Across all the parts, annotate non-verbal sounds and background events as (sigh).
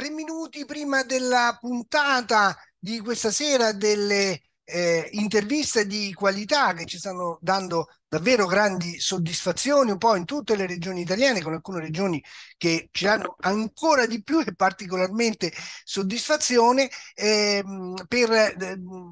tre minuti prima della puntata di questa sera delle eh, interviste di qualità che ci stanno dando davvero grandi soddisfazioni un po' in tutte le regioni italiane, con alcune regioni che ci danno ancora di più e particolarmente soddisfazione eh, per eh,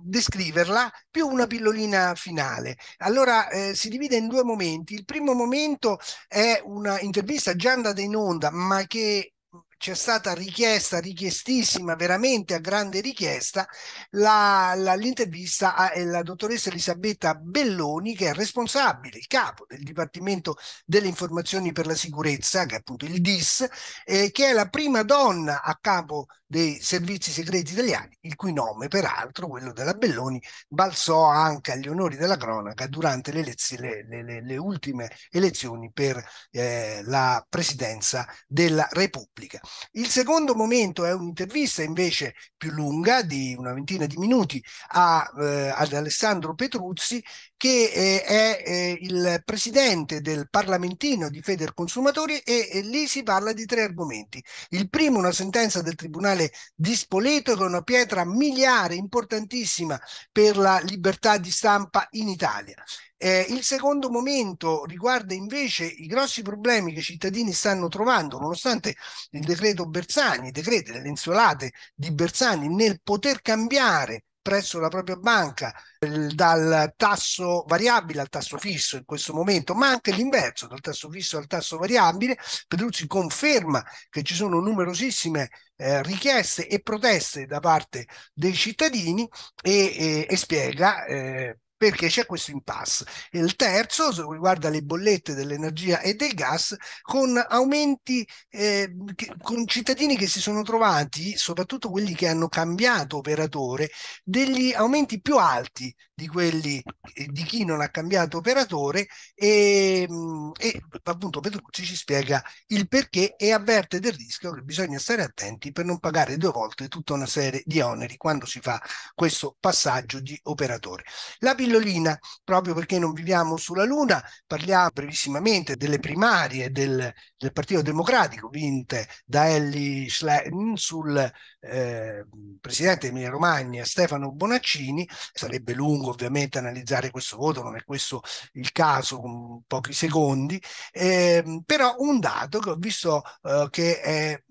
descriverla, più una pillolina finale. Allora eh, si divide in due momenti. Il primo momento è una intervista già andata in onda, ma che c'è stata richiesta, richiestissima, veramente a grande richiesta, la, la, l'intervista alla eh, dottoressa Elisabetta Belloni, che è responsabile, il capo del Dipartimento delle Informazioni per la Sicurezza, che è appunto il DIS, eh, che è la prima donna a capo dei servizi segreti italiani, il cui nome, peraltro, quello della Belloni, balzò anche agli onori della cronaca durante le, le, le, le ultime elezioni per eh, la presidenza della Repubblica. Il secondo momento è un'intervista invece più lunga, di una ventina di minuti, a, eh, ad Alessandro Petruzzi, che eh, è eh, il presidente del parlamentino di Feder Consumatori e, e, lì si parla di tre argomenti. Il primo, una sentenza del Tribunale di Spoleto che è una pietra miliare importantissima per la libertà di stampa in Italia. Eh, il secondo momento riguarda invece i grossi problemi che i cittadini stanno trovando, nonostante il decreto Bersani, i decreti, le lenzuolate di Bersani nel poter cambiare presso la propria banca dal tasso variabile al tasso fisso in questo momento, ma anche l'inverso, dal tasso fisso al tasso variabile. Pedruzzi conferma che ci sono numerosissime eh, richieste e proteste da parte dei cittadini e, e, e spiega eh, perché c'è questo impasse. E il terzo riguarda le bollette dell'energia e del gas con aumenti eh, che, con cittadini che si sono trovati, soprattutto quelli che hanno cambiato operatore, degli aumenti più alti di quelli eh, di chi non ha cambiato operatore e, mm, e appunto Petrucci ci spiega il perché e avverte del rischio che bisogna stare attenti per non pagare due volte tutta una serie di oneri quando si fa questo passaggio di operatore. La pillolina, proprio perché non viviamo sulla Luna, parliamo brevissimamente delle primarie del, del Partito Democratico vinte da Ellie Schlein sul eh, presidente Emilia Romagna Stefano Bonaccini. Sarebbe lungo ovviamente analizzare questo voto, non è questo il caso, con pochi secondi, eh, però un dato che ho visto eh, che è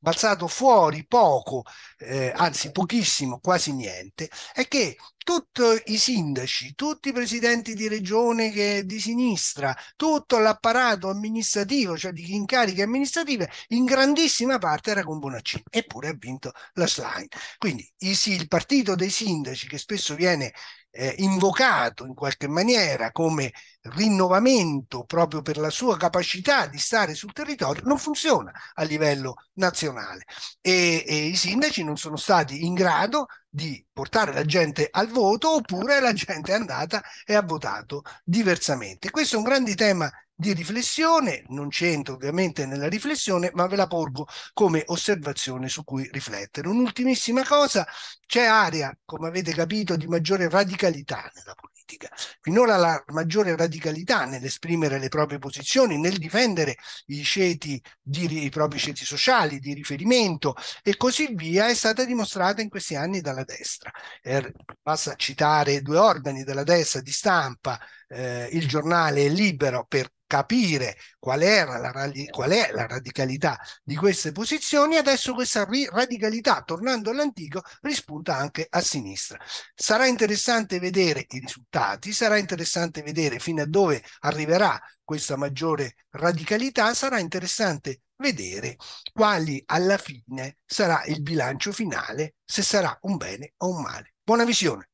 balzato fuori poco, eh, anzi pochissimo, quasi niente, è che tutti i sindaci, tutti i presidenti di regione che di sinistra, tutto l'apparato amministrativo, cioè di incariche amministrative, in grandissima parte era con Bonaccini, eppure ha vinto la slide. Quindi il partito dei sindaci, che spesso viene eh, invocato in qualche maniera come rinnovamento proprio per la sua capacità di stare sul territorio non funziona a livello nazionale e, e, i sindaci non sono stati in grado di portare la gente al voto oppure la gente è andata e ha votato diversamente. Questo è un grande tema di riflessione, non c'entro ovviamente nella riflessione, ma ve la porgo come osservazione su cui riflettere. Un'ultimissima cosa, c'è area, come avete capito, di maggiore radicalità nella politica politica. Finora la maggiore radicalità nell'esprimere le proprie posizioni, nel difendere i, ceti di, i propri ceti sociali di riferimento e così via è stata dimostrata in questi anni dalla destra. Eh, basta citare due organi della destra di stampa, eh, il giornale Libero per capire qual, la, eh. qual, è la radicalità di queste posizioni, adesso questa radicalità, tornando all'antico, rispunta anche a sinistra. Sarà interessante vedere i risultati, sarà interessante vedere fino a dove arriverà questa maggiore radicalità, sarà interessante vedere quali alla fine sarà il bilancio finale, se sarà un bene o un male. Buona visione.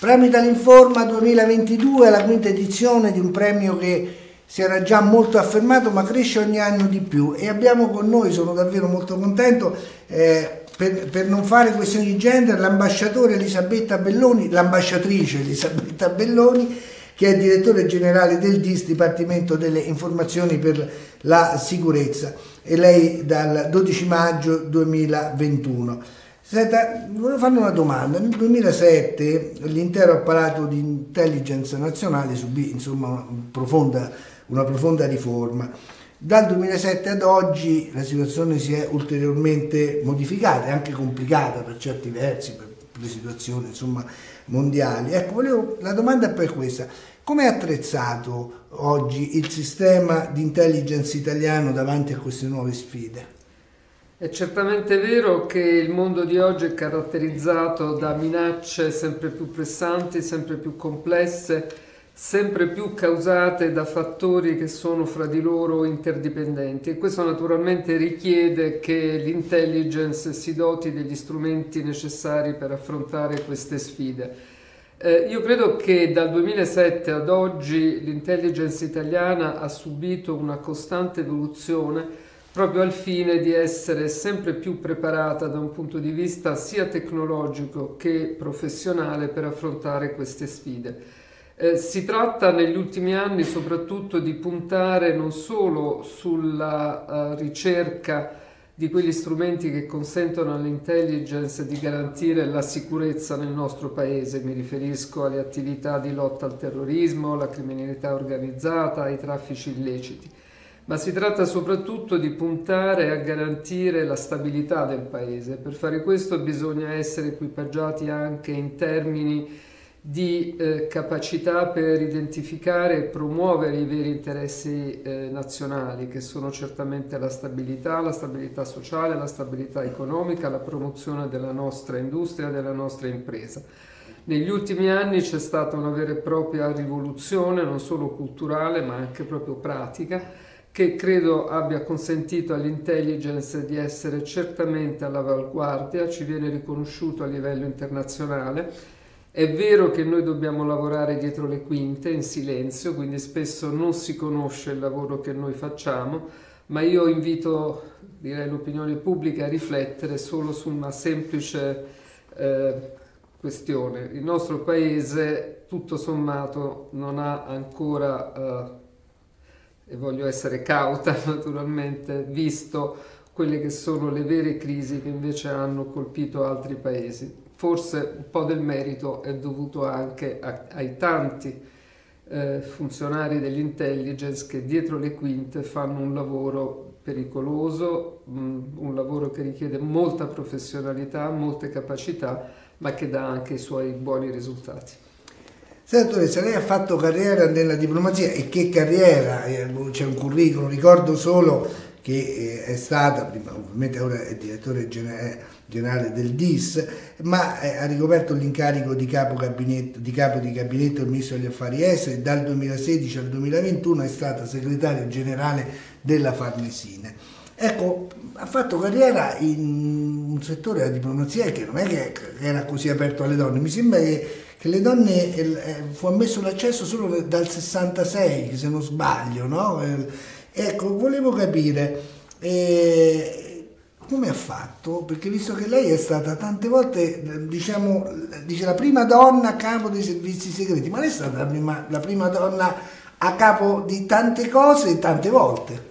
Premio Italinforma 2022 la quinta edizione di un premio che si era già molto affermato ma cresce ogni anno di più e abbiamo con noi, sono davvero molto contento, eh, per, per, non fare questioni di gender, l'ambasciatore Elisabetta Belloni, l'ambasciatrice Elisabetta Belloni che è direttore generale del DIS, Dipartimento delle Informazioni per la Sicurezza e lei dal 12 maggio 2021. Senta, volevo farle una domanda. Nel 2007 l'intero apparato di intelligence nazionale subì insomma, una, profonda, una profonda riforma. Dal 2007 ad oggi la situazione si è ulteriormente modificata e anche complicata per certi versi, per, per le situazioni insomma, mondiali. Ecco, volevo, la domanda è per questa. Come è attrezzato oggi il sistema di intelligence italiano davanti a queste nuove sfide? È certamente vero che il mondo di oggi è caratterizzato da minacce sempre più pressanti, sempre più complesse, sempre più causate da fattori che sono fra di loro interdipendenti e questo naturalmente richiede che l'intelligence si doti degli strumenti necessari per affrontare queste sfide. Eh, io credo che dal 2007 ad oggi l'intelligence italiana ha subito una costante evoluzione proprio al fine di essere sempre più preparata da un punto di vista sia tecnologico che professionale per affrontare queste sfide. Eh, si tratta negli ultimi anni soprattutto di puntare non solo sulla uh, ricerca di quegli strumenti che consentono all'intelligence di garantire la sicurezza nel nostro paese, mi riferisco alle attività di lotta al terrorismo, alla criminalità organizzata, ai traffici illeciti, ma si tratta soprattutto di puntare a garantire la stabilità del Paese. Per fare questo bisogna essere equipaggiati anche in termini di eh, capacità per identificare e promuovere i veri interessi eh, nazionali, che sono certamente la stabilità, la stabilità sociale, la stabilità economica, la promozione della nostra industria, della nostra impresa. Negli ultimi anni c'è stata una vera e propria rivoluzione, non solo culturale ma anche proprio pratica, che credo abbia consentito all'intelligence di essere certamente all'avanguardia, ci viene riconosciuto a livello internazionale. È vero che noi dobbiamo lavorare dietro le quinte, in silenzio, quindi spesso non si conosce il lavoro che noi facciamo, ma io invito direi, l'opinione pubblica a riflettere solo su una semplice eh, questione. Il nostro paese, tutto sommato, non ha ancora... Eh, e voglio essere cauta (laughs) naturalmente, visto quelle che sono le vere crisi che invece hanno colpito altri paesi. Forse un po' del merito è dovuto anche a, ai tanti eh, funzionari dell'intelligence che dietro le quinte fanno un lavoro pericoloso, mh, mm, un lavoro che richiede molta professionalità, molte capacità, ma che dà anche i suoi buoni risultati. Senatore, se lei ha fatto carriera nella diplomazia e che carriera, eh, boh, c'è un curriculum, ricordo solo che eh, è stata, prima, ovviamente ora è direttore eh, generale del DIS, ma ha ricoperto l'incarico di capo, di capo di gabinetto del Ministro degli Affari Esteri, dal 2016 al 2021 è stata segretaria generale della Farnesina. Ecco, ha fatto carriera in un settore della diplomazia che non è che era così aperto alle donne, mi sembra che che le donne eh, fu ammesso l'accesso solo dal 66, se non sbaglio, no? Eh, ecco, volevo capire eh, come ha fatto, perché visto che lei è stata tante volte, diciamo, dice la prima donna a capo dei servizi segreti, ma lei è stata la prima, la prima donna a capo di tante cose tante volte.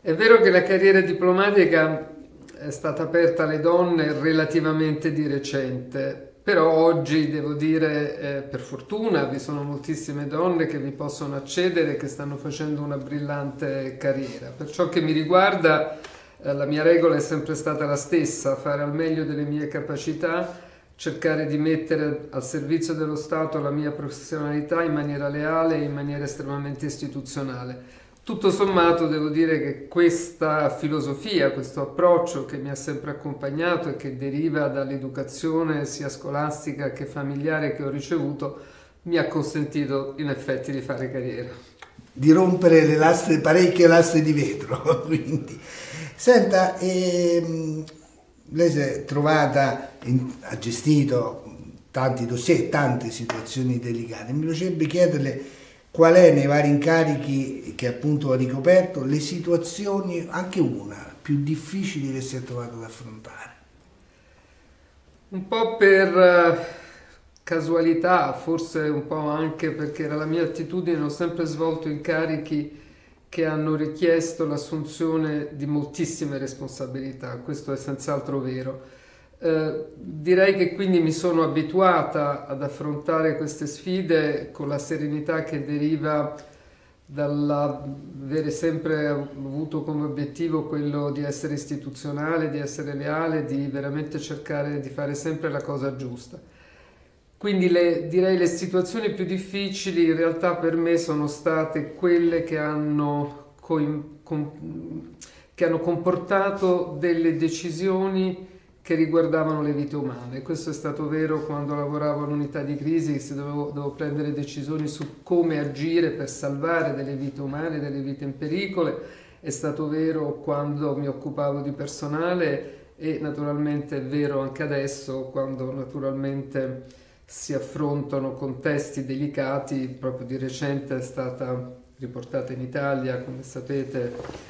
È vero che la carriera diplomatica è stata aperta alle donne relativamente di recente, però oggi devo dire, eh, per fortuna, vi sono moltissime donne che vi possono accedere e che stanno facendo una brillante carriera. Per ciò che mi riguarda, eh, la mia regola è sempre stata la stessa, fare al meglio delle mie capacità, cercare di mettere al servizio dello Stato la mia professionalità in maniera leale e in maniera estremamente istituzionale. Tutto sommato devo dire che questa filosofia, questo approccio che mi ha sempre accompagnato e che deriva dall'educazione sia scolastica che familiare che ho ricevuto, mi ha consentito in effetti di fare carriera. Di rompere le lastre, parecchie lastre di vetro, (laughs) quindi. Senta, ehm, lei si è trovata, in, ha gestito tanti dossier, tante situazioni delicate, mi piacerebbe chiederle qual è nei vari incarichi che appunto ha ricoperto le situazioni, anche una, più difficili che si è trovato ad affrontare? Un po' per eh, casualità, forse un po' anche perché era la mia attitudine, ho sempre svolto incarichi che hanno richiesto l'assunzione di moltissime responsabilità, questo è senz'altro vero eh, direi che quindi mi sono abituata ad affrontare queste sfide con la serenità che deriva dall'avere sempre avuto come obiettivo quello di essere istituzionale, di essere leale, di veramente cercare di fare sempre la cosa giusta. Quindi le, direi le situazioni più difficili in realtà per me sono state quelle che hanno, co- com- che hanno comportato delle decisioni che riguardavano le vite umane. Questo è stato vero quando lavoravo all'unità di crisi, se dovevo, dovevo, prendere decisioni su come agire per salvare delle vite umane, delle vite in pericolo, è stato vero quando mi occupavo di personale e naturalmente è vero anche adesso quando naturalmente si affrontano contesti delicati, proprio di recente è stata riportata in Italia, come sapete,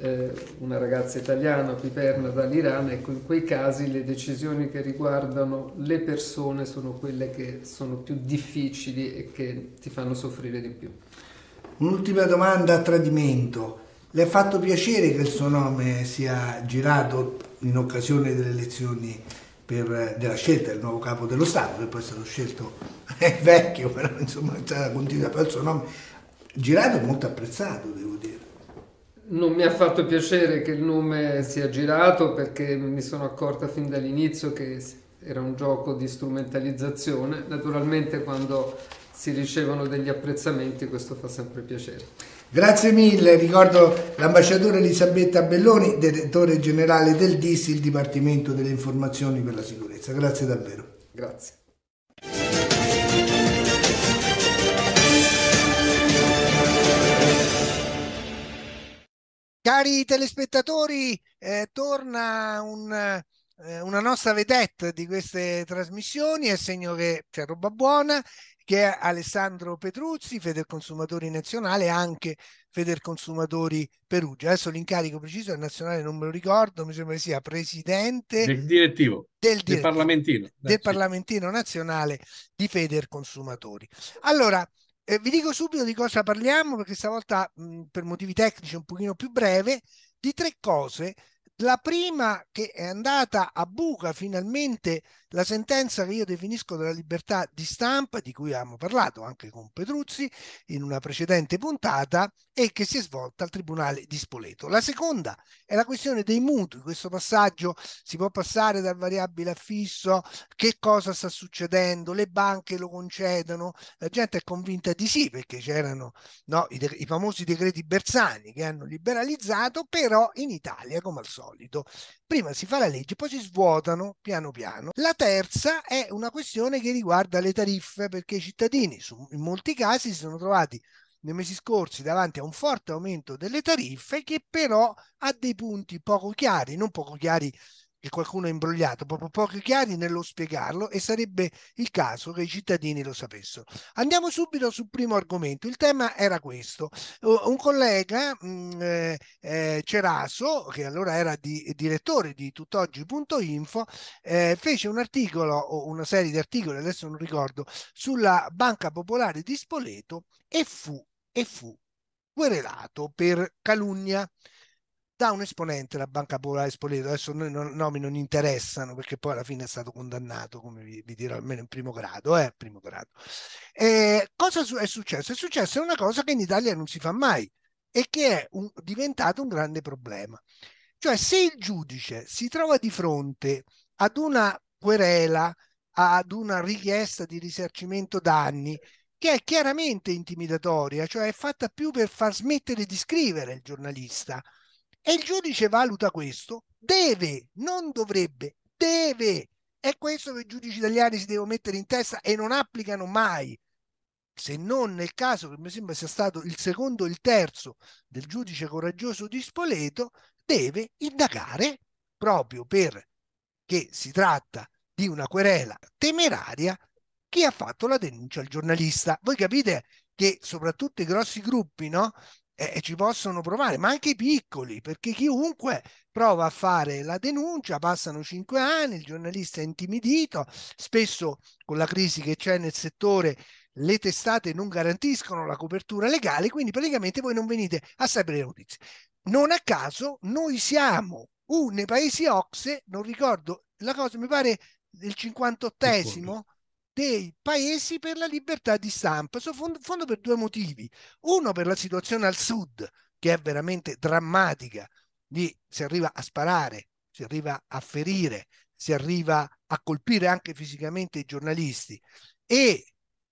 eh, una ragazza italiana, Piperna dall'Iran, ecco in quei casi le decisioni che riguardano le persone sono quelle che sono più difficili e che ti fanno soffrire di più. Un'ultima domanda a tradimento. Le ha fatto piacere che il suo nome sia girato in occasione delle elezioni per, della scelta del nuovo capo dello Stato, che poi è stato scelto è (laughs) vecchio, però insomma continua per il suo nome. Girato e molto apprezzato, devo dire. Non mi ha fatto piacere che il nome sia girato perché mi sono accorta fin dall'inizio che era un gioco di strumentalizzazione. Naturalmente quando si ricevono degli apprezzamenti questo fa sempre piacere. Grazie mille, ricordo l'ambasciatore Elisabetta Belloni, direttore generale del DIS, il Dipartimento delle Informazioni per la Sicurezza. Grazie davvero. Grazie. Cari telespettatori, eh, torna un, eh, una nostra vedette di queste trasmissioni, è segno che c'è cioè, roba buona, che è Alessandro Petruzzi, Federconsumatori Nazionale, anche Federconsumatori Perugia. Adesso l'incarico preciso è nazionale, non me lo ricordo, mi sembra che sia presidente del direttivo del, direttivo, del parlamentino, del parlamentino nazionale di Federconsumatori. Allora, eh, vi dico subito di cosa parliamo perché stavolta mh, per motivi tecnici è un pochino più breve, di tre cose la prima che è andata a buca finalmente la sentenza che io definisco della libertà di stampa, di cui abbiamo parlato anche con Petruzzi in una precedente puntata e che si è svolta al Tribunale di Spoleto. La seconda è la questione dei mutui, questo passaggio si può passare dal variabile a fisso, che cosa sta succedendo, le banche lo concedono, la gente è convinta di sì perché c'erano no, i, de- i famosi decreti Bersani che hanno liberalizzato, però in Italia come al solito solido. Prima si fa la legge, poi si svuotano piano piano. La terza è una questione che riguarda le tariffe, perché i cittadini in molti casi si sono trovati nei mesi scorsi davanti a un forte aumento delle tariffe che però ha dei punti poco chiari, non poco chiari che qualcuno ha imbrogliato, proprio pochi chiari nello spiegarlo e sarebbe il caso che i cittadini lo sapessero. Andiamo subito sul primo argomento. Il tema era questo. Un collega, mh, mm, eh, eh, Ceraso, che allora era di, direttore di tuttoggi.info, eh, fece un articolo o una serie di articoli, adesso non ricordo, sulla Banca Popolare di Spoleto e fu, e fu querelato per calunnia da un esponente della Banca Popolare Spoleto, adesso noi nomi non interessano perché poi alla fine è stato condannato, come vi, vi dirò almeno in primo grado, eh, primo grado. Eh, cosa è successo? È successa una cosa che in Italia non si fa mai e che è un, diventato un grande problema. Cioè se il giudice si trova di fronte ad una querela, ad una richiesta di risarcimento danni che è chiaramente intimidatoria, cioè è fatta più per far smettere di scrivere il giornalista e il giudice valuta questo, deve, non dovrebbe, deve. È questo che i giudici italiani si devono mettere in testa e non applicano mai, se non nel caso che mi sembra sia stato il secondo e il terzo del giudice coraggioso di Spoleto, deve indagare proprio perché si tratta di una querela temeraria chi ha fatto la denuncia al giornalista. Voi capite che soprattutto i grossi gruppi no, eh, ci possono provare, ma anche i piccoli, perché chiunque prova a fare la denuncia, passano cinque anni, il giornalista è intimidito, spesso con la crisi che c'è nel settore le testate non garantiscono la copertura legale, quindi praticamente voi non venite a sapere le notizie. Non a caso noi siamo uh, nei paesi Ocse, non ricordo la cosa, mi pare il 58esimo dei paesi per la libertà di stampa. Sono fondo, fondo per due motivi. Uno per la situazione al sud, che è veramente drammatica. Lì si arriva a sparare, si arriva a ferire, si arriva a colpire anche fisicamente i giornalisti. E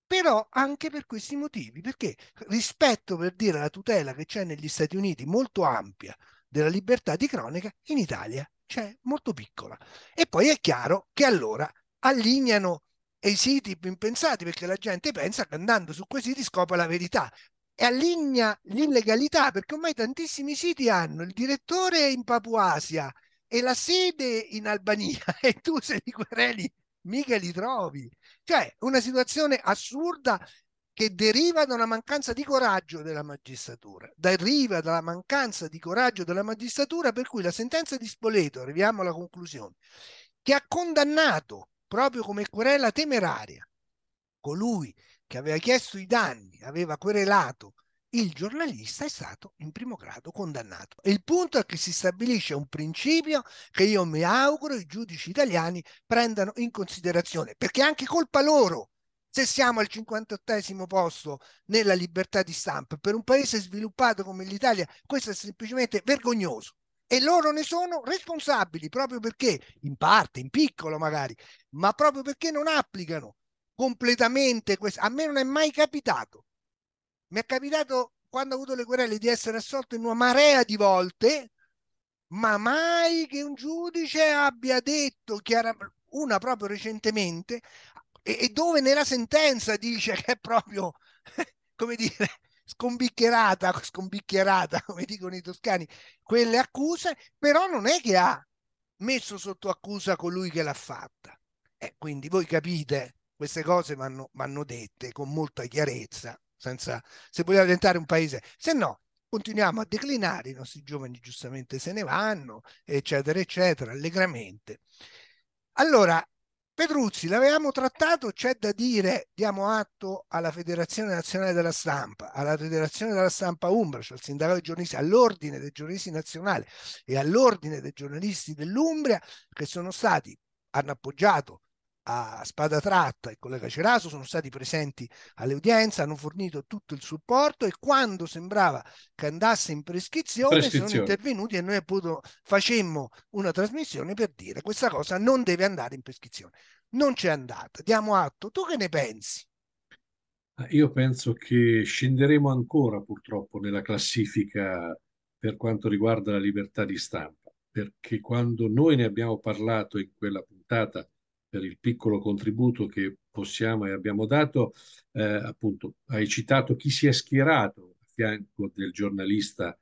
però anche per questi motivi, perché rispetto per dire la tutela che c'è negli Stati Uniti molto ampia della libertà di cronaca, in Italia c'è molto piccola. E poi è chiaro che allora allineano e i siti più impensati perché la gente pensa che andando su quei siti scopre la verità e allinea l'illegalità perché ormai tantissimi siti hanno il direttore in Papuasia e la sede in Albania (laughs) e tu se li quereli mica li trovi. Cioè una situazione assurda che deriva da una mancanza di coraggio della magistratura, deriva dalla mancanza di coraggio della magistratura per cui la sentenza di Spoleto, arriviamo alla conclusione, che ha condannato proprio come querela temeraria. Colui che aveva chiesto i danni, aveva querelato il giornalista è stato in primo grado condannato. E il punto è che si stabilisce un principio che io mi auguro i giudici italiani prendano in considerazione, perché è anche colpa loro se siamo al 58 posto nella libertà di stampa. Per un paese sviluppato come l'Italia questo è semplicemente vergognoso e loro ne sono responsabili proprio perché, in parte, in piccolo magari, ma proprio perché non applicano completamente questo. A me non è mai capitato. Mi è capitato quando ho avuto le querele di essere assolto in una marea di volte, ma mai che un giudice abbia detto chiaramente una proprio recentemente e, e dove nella sentenza dice che è proprio (laughs) come dire scombicchierata, (laughs) scombicchierata, come dicono i toscani, quelle accuse, però non è che ha messo sotto accusa colui che l'ha fatta. Eh, quindi voi capite, queste cose vanno, vanno dette con molta chiarezza, senza, se vogliamo diventare un paese, se no continuiamo a declinare, i nostri giovani giustamente se ne vanno, eccetera, eccetera, allegramente. Allora, Pedruzzi, l'avevamo trattato, c'è da dire, diamo atto alla Federazione Nazionale della Stampa, alla Federazione della Stampa Umbra, cioè al sindacato dei giornalisti, all'Ordine dei giornalisti nazionali e all'Ordine dei giornalisti dell'Umbria che sono stati, hanno appoggiato a spada tratta il collega Ceraso sono stati presenti alle udienze, hanno fornito tutto il supporto e quando sembrava che andasse in prescrizione, prescrizione. sono intervenuti e noi appunto facemmo una trasmissione per dire questa cosa non deve andare in prescrizione. Non c'è andata, diamo atto. Tu che ne pensi? Ah, io penso che scenderemo ancora purtroppo nella classifica per quanto riguarda la libertà di stampa, perché quando noi ne abbiamo parlato in quella puntata per il piccolo contributo che possiamo e abbiamo dato. Eh, appunto, hai citato chi si è schierato a fianco del giornalista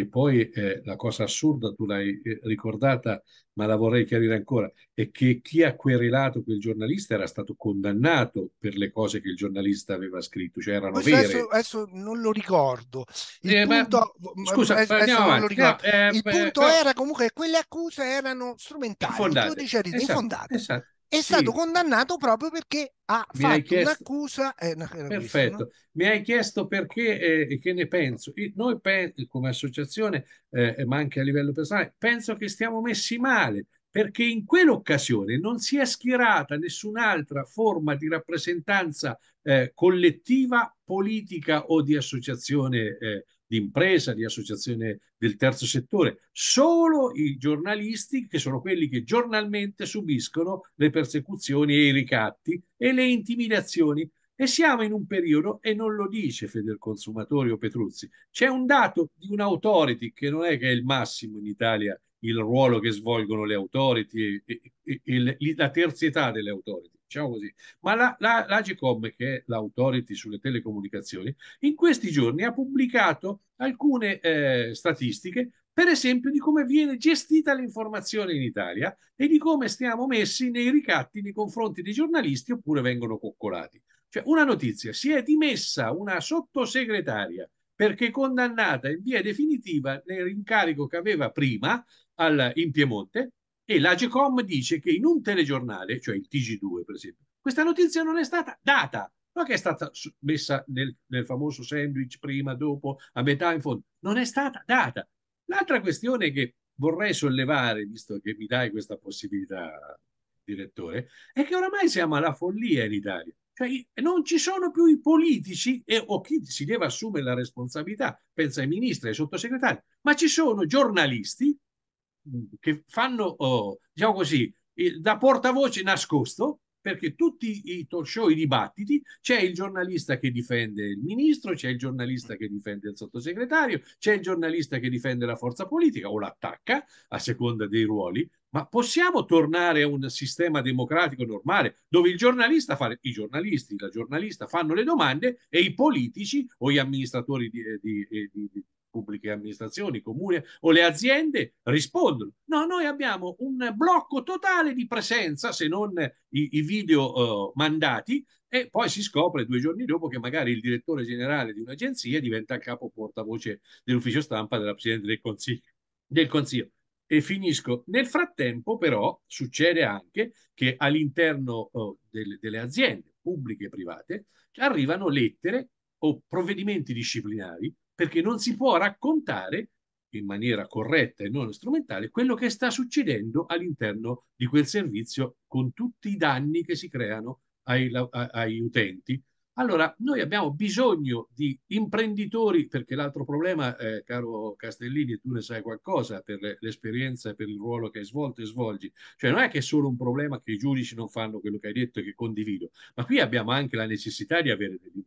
che poi eh, la cosa assurda, tu l'hai eh, ricordata, ma la vorrei chiarire ancora, è che chi ha querelato quel giornalista era stato condannato per le cose che il giornalista aveva scritto, cioè erano Questo vere. Adesso, adesso, non lo ricordo. Il eh, punto, ma, scusa, adesso, adesso non lo ricordo. No, eh, il eh, punto era comunque che quelle accuse erano strumentali, il giudice ha esatto, Esatto è stato condannato proprio perché ha mi fatto chiesto... un'accusa. Eh, no, Perfetto, no? mi hai chiesto perché eh, che ne penso. Noi pe- come associazione, eh, ma anche a livello personale, penso che stiamo messi male perché in quell'occasione non si è schierata nessun'altra forma di rappresentanza eh, collettiva, politica o di associazione eh, di impresa, di associazione del terzo settore, solo i giornalisti che sono quelli che giornalmente subiscono le persecuzioni e i ricatti e le intimidazioni. E siamo in un periodo, e non lo dice Consumatori o Petruzzi, c'è un dato di un'autority che non è che è il massimo in Italia il ruolo che svolgono le autority e, e, e, e la terzietà delle autority diciamo così. Ma la, la, l'Agicom, che è l'autority sulle telecomunicazioni, in questi giorni ha pubblicato alcune eh, statistiche, per esempio di come viene gestita l'informazione in Italia e di come stiamo messi nei ricatti nei confronti dei giornalisti oppure vengono coccolati. Cioè, una notizia, si è dimessa una sottosegretaria perché condannata in via definitiva nell'incarico che aveva prima al, in Piemonte e l'Agecom dice che in un telegiornale, cioè il TG2 per esempio, questa notizia non è stata data, non è che è stata messa nel, nel famoso sandwich prima, dopo, a metà, in fondo, non è stata data. L'altra questione che vorrei sollevare, visto che mi dai questa possibilità, direttore, è che oramai siamo alla follia in Italia. Cioè, non ci sono più i politici e, o chi si deve assumere la responsabilità, pensa ai ministri, ai sottosegretari, ma ci sono giornalisti che fanno, oh, diciamo così, da portavoce nascosto, perché tutti i talk show, i dibattiti, c'è il giornalista che difende il ministro, c'è il giornalista che difende il sottosegretario, c'è il giornalista che difende la forza politica o l'attacca a seconda dei ruoli, ma possiamo tornare a un sistema democratico normale dove il giornalista fa, i giornalisti, la giornalista fanno le domande e i politici o gli amministratori di, eh, eh, di, di, pubbliche amministrazioni, comuni o le aziende rispondono. No, noi abbiamo un blocco totale di presenza se non i, i video eh, mandati e poi si scopre due giorni dopo che magari il direttore generale di un'agenzia diventa il capo portavoce dell'ufficio stampa della Presidente del Consiglio. Del Consiglio. E finisco. Nel frattempo però succede anche che all'interno eh, del, delle aziende pubbliche e private arrivano lettere o provvedimenti disciplinari perché non si può raccontare in maniera corretta e non strumentale quello che sta succedendo all'interno di quel servizio con tutti i danni che si creano ai, ai utenti. Allora, noi abbiamo bisogno di imprenditori, perché l'altro problema, eh, caro Castellini, tu ne sai qualcosa per l'esperienza e per il ruolo che hai svolto e svolgi, cioè non è che è solo un problema che i giudici non fanno quello che hai detto e che condivido, ma qui abbiamo anche la necessità di avere degli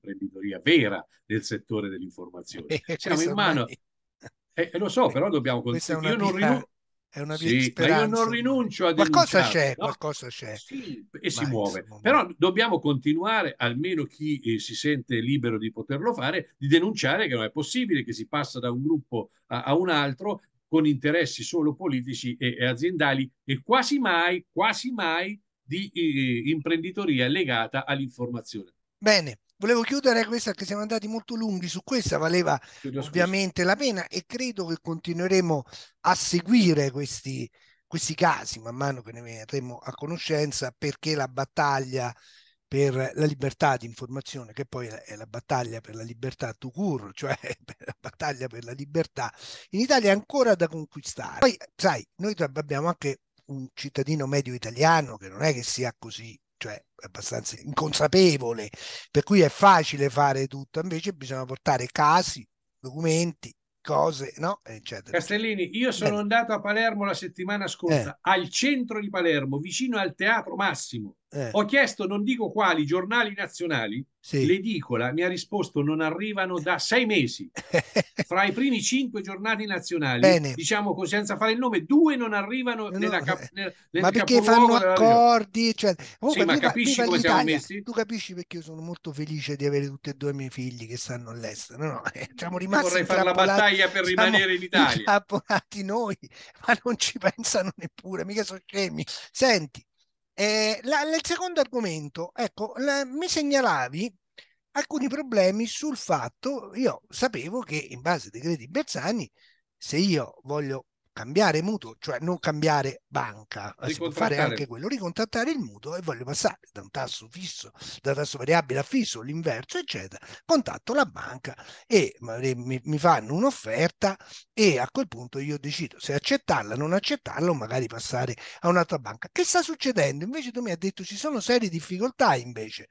pirateria vera del settore dell'informazione. Siamo eh, in mano... Eh, eh, lo so, eh, però dobbiamo continuare. Io non rinuncio è una via sì, io non rinuncio a qualcosa c'è, no? qualcosa c'è sì, e si Vai, muove insomma. però dobbiamo continuare almeno chi eh, si sente libero di poterlo fare di denunciare che non è possibile che si passa da un gruppo a, a un altro con interessi solo politici e, e, aziendali e quasi mai quasi mai di eh, imprenditoria legata all'informazione bene volevo chiudere questa che siamo andati molto lunghi su questa, valeva Chiudo, ovviamente la pena e credo che continueremo a seguire questi, questi casi man mano che ne verremo a conoscenza perché la battaglia per la libertà di informazione, che poi è la battaglia per la libertà to cure, (laughs) cioè la battaglia per la libertà, in Italia è ancora da conquistare. Poi, sai, noi abbiamo anche un cittadino medio italiano che non è che sia così cioè abbastanza inconsapevole, per cui è facile fare tutto, invece bisogna portare casi, documenti, cose, no? Eccetera. Castellini, io sono eh. andato a Palermo la settimana scorsa, eh. al centro di Palermo, vicino al Teatro Massimo. Eh. Ho chiesto, non dico quali, giornali nazionali, sì. l'edicola mi ha risposto non arrivano da sei mesi. (laughs) Fra i primi cinque giornali nazionali, Bene. diciamo così, senza fare il nome, due non arrivano no, nella eh, cap- nel, nel Ma perché fanno accordi? Cioè, comunque, sì, ma viva, capisci viva come messi? Tu capisci perché io sono molto felice di avere tutti e due i miei figli che stanno all'estero. No, no, (laughs) eh, siamo rimasti io vorrei fare la battaglia per rimanere in Italia. Appolati noi, (laughs) ma non ci pensano neppure, mica sono scemi. Senti, eh, la, il secondo argomento, ecco, la, mi segnalavi alcuni problemi sul fatto, io sapevo che in base ai decreti Bersani, se io voglio cambiare mutuo, cioè non cambiare banca, eh, si può fare anche quello, ricontattare il mutuo e voglio passare da un tasso fisso, da tasso variabile a fisso, l'inverso, eccetera, contatto la banca e mi, mi fanno un'offerta e a quel punto io decido se accettarla, non accettarla o magari passare a un'altra banca. Che sta succedendo? Invece tu mi hai detto ci sono serie difficoltà invece.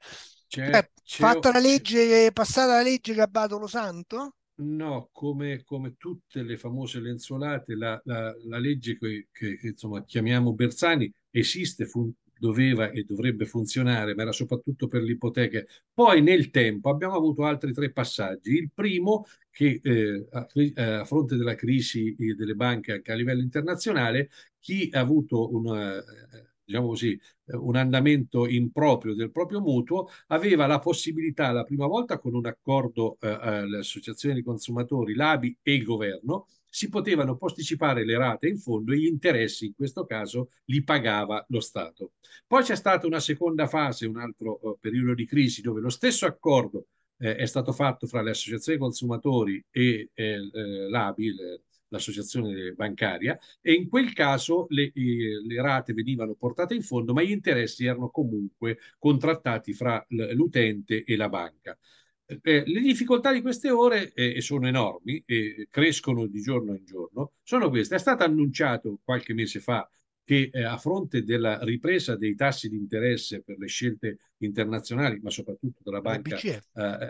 C'è, eh, c'è fatta la legge, passata la legge lo Santo? No, come, come, tutte le famose lenzuolate, la, la, la legge che, che, che insomma, chiamiamo Bersani esiste, fun- doveva e dovrebbe funzionare, ma era soprattutto per l'ipoteca. Poi nel tempo abbiamo avuto altri tre passaggi. Il primo, che eh, a, eh, a, fronte della crisi eh, delle banche anche a livello internazionale, chi ha avuto una, diciamo così, eh, un andamento improprio del proprio mutuo, aveva la possibilità la prima volta con un accordo eh, eh l'associazione dei consumatori, l'ABI e il governo, si potevano posticipare le rate in fondo e gli interessi in questo caso li pagava lo Stato. Poi c'è stata una seconda fase, un altro eh, periodo di crisi dove lo stesso accordo eh, è stato fatto fra le associazioni consumatori e eh, eh l'ABI, l'associazione bancaria, e in quel caso le, le, rate venivano portate in fondo, ma gli interessi erano comunque contrattati fra l'utente e la banca. Eh, eh, le difficoltà di queste ore eh, sono enormi e eh, crescono di giorno in giorno. Sono queste. È stato annunciato qualche mese fa che eh, a fronte della ripresa dei tassi di interesse per le scelte internazionali, ma soprattutto della banca, eh,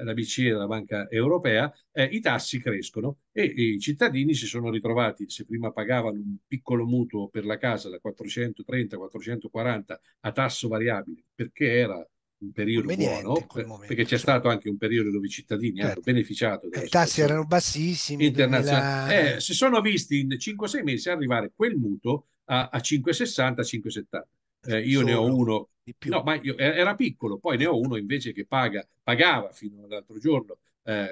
la BCE e della banca europea, eh, i tassi crescono e, e, i cittadini si sono ritrovati, se prima pagavano un piccolo mutuo per la casa da 430-440 a tasso variabile, perché era un periodo buono, momento, perché c'è stato anche un periodo dove i cittadini certo. hanno beneficiato. I tassi erano bassissimi. Internazionali. La... Eh, si sono visti in 5-6 mesi arrivare quel mutuo a, a 5,60, 5,70. Eh, io ne ho uno, no, ma io, eh, era piccolo, poi ne ho uno invece che paga, pagava fino all'altro giorno, eh, eh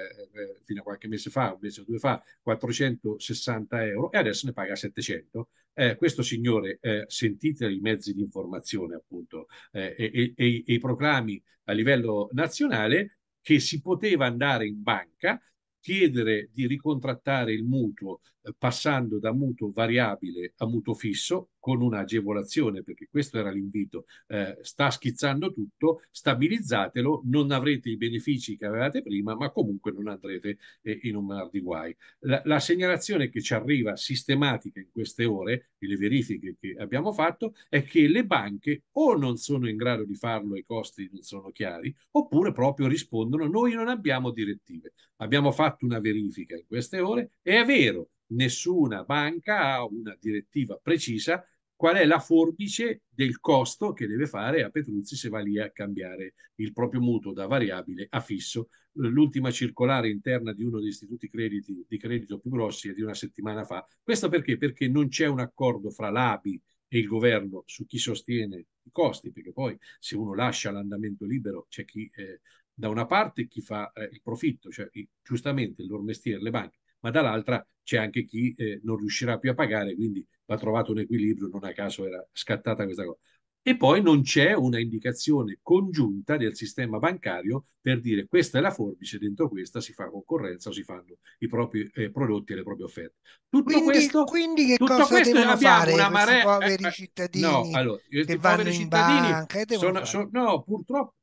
fino a qualche mese fa, un mese o due fa, 460 euro e adesso ne paga 700. Eh, questo signore, eh, sentite i mezzi di informazione appunto e, e, e i proclami a livello nazionale che si poteva andare in banca chiedere di ricontrattare il mutuo eh, passando da mutuo variabile a mutuo fisso con un'agevolazione, perché questo era l'invito, eh, sta schizzando tutto, stabilizzatelo, non avrete i benefici che avevate prima, ma comunque non andrete eh, in un mar di guai. La, la, segnalazione che ci arriva sistematica in queste ore, e le verifiche che abbiamo fatto, è che le banche o non sono in grado di farlo i costi non sono chiari, oppure proprio rispondono noi non abbiamo direttive. Abbiamo fatto una verifica in queste ore e è vero, nessuna banca ha una direttiva precisa qual è la forbice del costo che deve fare a Petruzzi se va lì a cambiare il proprio mutuo da variabile a fisso. L'ultima circolare interna di uno degli istituti crediti, di credito più grossi è di una settimana fa. Questo perché? Perché non c'è un accordo fra l'ABI e il governo su chi sostiene i costi, perché poi se uno lascia l'andamento libero c'è chi eh, da una parte chi fa eh, il profitto, cioè giustamente il loro mestiere, le banche, ma dall'altra c'è anche chi eh, non riuscirà più a pagare, quindi va trovato un equilibrio, non a caso era scattata questa cosa. E poi non c'è una indicazione congiunta del sistema bancario per dire questa è la forbice, dentro questa si fa concorrenza o si fanno i propri eh, prodotti e le proprie offerte. Tutto quindi, questo, quindi che tutto cosa questo devono fare una marea... poveri eh, eh, cittadini eh, no, allora, che vanno in cittadini banca sono, sono, no, purtroppo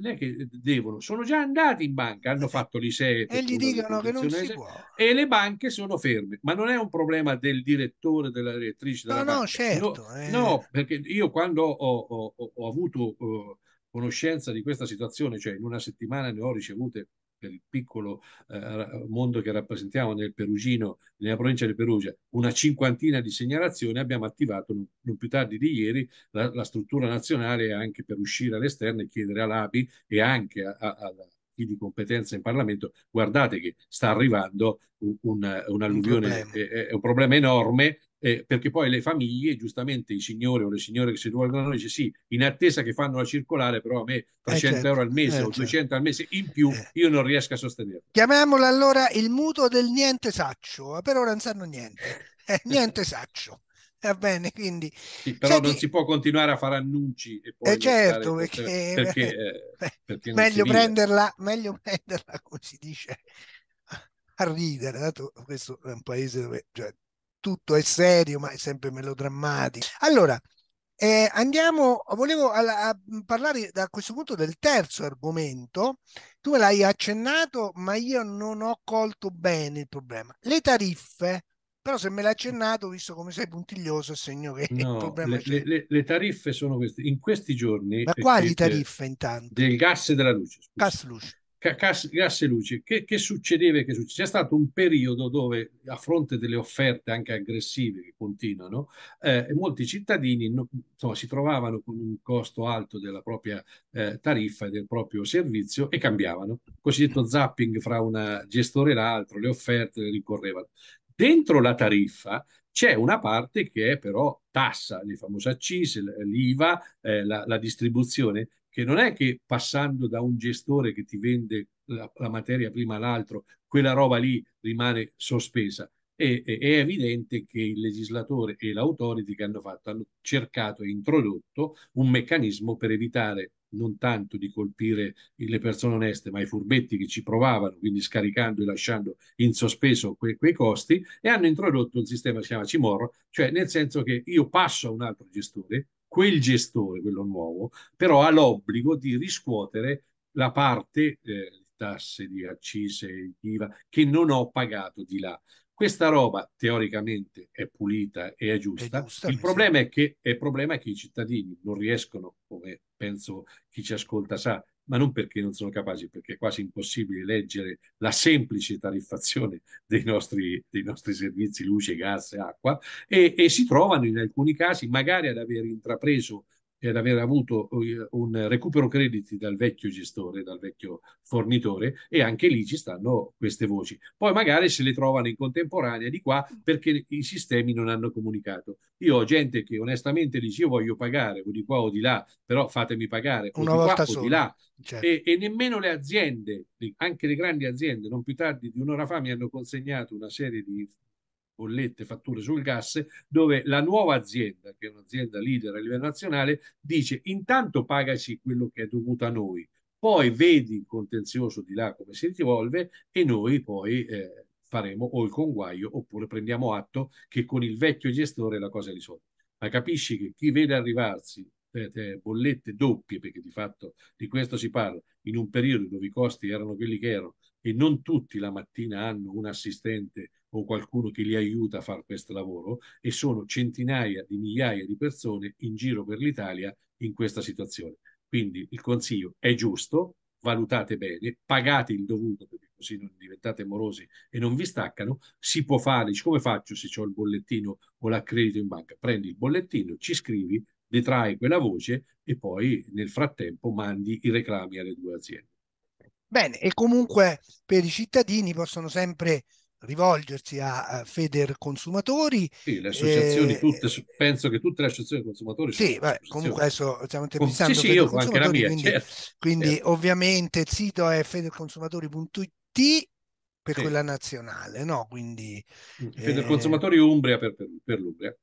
non è che eh, devono, sono già andati in banca, hanno eh fatto l'ISEE e gli dicono che non si può. E le banche sono ferme, ma non è un problema del direttore, della direttrice. Della no, banca. no, certo. No, eh. no, perché io quando ho, ho, ho avuto uh, conoscenza di questa situazione, cioè in una settimana ne ho ricevute per il piccolo eh, mondo che rappresentiamo nel Perugino, nella provincia di Perugia, una cinquantina di segnalazioni, abbiamo attivato non più tardi di ieri la, la struttura nazionale anche per uscire all'esterno e chiedere all'API e anche a, a, a chi di competenza in Parlamento, guardate che sta arrivando un, un, un'alluvione, un È, è un problema enorme eh, perché poi le famiglie, giustamente i signori o le signore che si rivolgono a dice sì, in attesa che fanno la circolare, però a me 300 eh, certo, euro al mese eh, o certo. 200 al mese in più eh. io non riesco a sostenerlo. Chiamiamolo allora il mutuo del niente saccio, per ora non sanno niente, eh, niente saccio. Va bene, quindi... Sì, però Senti... non si può continuare a fare annunci. E poi eh certo, perché, perché, eh, perché meglio, prenderla, meglio prenderla, come si dice, a ridere, dato questo è un paese dove cioè, tutto è serio, ma è sempre melodrammatico. Allora, eh, andiamo, volevo a, a parlare da questo punto del terzo argomento. Tu me l'hai accennato, ma io non ho colto bene il problema. Le tariffe. Però se me l'hai accennato, visto come sei puntiglioso, segno che no, il problema le, c'è. Le, le, tariffe sono queste. In questi giorni... Ma quali eh, eh, tariffe intanto? Del gas e della luce. Scusa. Gas luce gas, gas e luce, che, che succedeva? Che succedeva? C'è stato un periodo dove, a fronte delle offerte anche aggressive che continuano, eh, molti cittadini no, insomma, si trovavano con un costo alto della propria eh, tariffa e del proprio servizio e cambiavano. cosiddetto zapping fra un gestore e l'altro, le offerte le ricorrevano. Dentro la tariffa c'è una parte che è però tassa, le famose accise, l'IVA, eh, la, la distribuzione, che non è che passando da un gestore che ti vende la, la materia prima all'altro, quella roba lì rimane sospesa. E, e, è evidente che il legislatore e l'autority che hanno fatto hanno cercato e introdotto un meccanismo per evitare non tanto di colpire le persone oneste, ma i furbetti che ci provavano, quindi scaricando e lasciando in sospeso que- quei costi, e hanno introdotto un sistema che si chiama Cimorro, cioè nel senso che io passo a un altro gestore, quel gestore, quello nuovo, però ha l'obbligo di riscuotere la parte eh, tasse, di accise, di IVA che non ho pagato di là. Questa roba teoricamente è pulita e è giusta. È il, problema è che, il problema è che i cittadini non riescono, come penso chi ci ascolta sa, ma non perché non sono capaci, perché è quasi impossibile leggere la semplice tariffazione dei nostri, dei nostri servizi luce, gas e acqua e, e si trovano in alcuni casi magari ad aver intrapreso ed aver avuto eh, un recupero crediti dal vecchio gestore, dal vecchio fornitore e anche lì ci stanno queste voci. Poi magari se le trovano in contemporanea di qua perché i sistemi non hanno comunicato. Io ho gente che onestamente dice io voglio pagare o di qua o di là, però fatemi pagare o Una di volta qua solo. o di là. Certo. E, e, nemmeno le aziende, anche le grandi aziende, non più tardi di un'ora fa mi hanno consegnato una serie di bollette, fatture sul gas, dove la nuova azienda, che è un'azienda leader a livello nazionale, dice intanto pagaci quello che è dovuto a noi, poi vedi il contenzioso di là come si evolve e noi poi eh, faremo o il conguaglio oppure prendiamo atto che con il vecchio gestore la cosa è risolta. Ma capisci che chi vede arrivarsi eh, bollette doppie, perché di fatto di questo si parla, in un periodo dove i costi erano quelli che erano e non tutti la mattina hanno un assistente o qualcuno che li aiuta a fare questo lavoro e sono centinaia di migliaia di persone in giro per l'Italia in questa situazione. Quindi il consiglio è giusto, valutate bene, pagate il dovuto perché così non diventate morosi e non vi staccano, si può fare, come faccio se ho il bollettino o l'accredito in banca? Prendi il bollettino, ci scrivi, detrai quella voce e poi nel frattempo mandi i reclami alle due aziende. Bene, e comunque per i cittadini possono sempre rivolgersi a Feder Consumatori. Sì, le eh, associazioni, eh, tutte, penso che tutte le associazioni consumatori. Sì, beh, comunque adesso stiamo intervistando. sì, sì, io, anche la mia, quindi, certo, quindi certo. ovviamente il sito è federconsumatori.it per sì. quella nazionale, no? Quindi Federconsumatori mm, eh, Umbria per, per, per l'Umbria.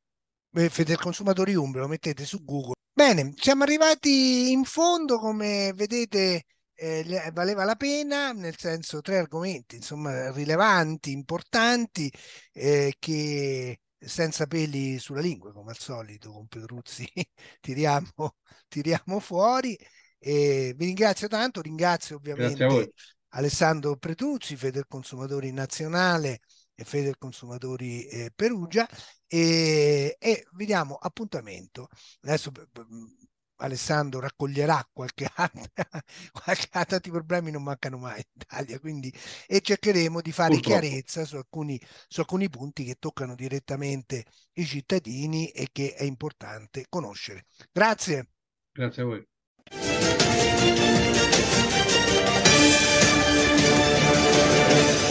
Federconsumatori Umbria, lo mettete su Google. Bene, siamo arrivati in fondo, come vedete eh, valeva la pena, nel senso tre argomenti insomma rilevanti, importanti, eh, che senza peli sulla lingua come al solito con Pedruzzi (laughs) tiriamo, tiriamo fuori. E vi ringrazio tanto, ringrazio ovviamente Alessandro Pretuzzi, Feder Consumatori Nazionale e Feder Consumatori eh, Perugia e, e vi diamo appuntamento. Adesso Alessandro raccoglierà qualche altra, (laughs) qualche altra di problemi non mancano mai in Italia quindi, e cercheremo di fare Purtroppo. chiarezza su alcuni, su alcuni punti che toccano direttamente i cittadini e che è importante conoscere. Grazie. Grazie a voi. Thank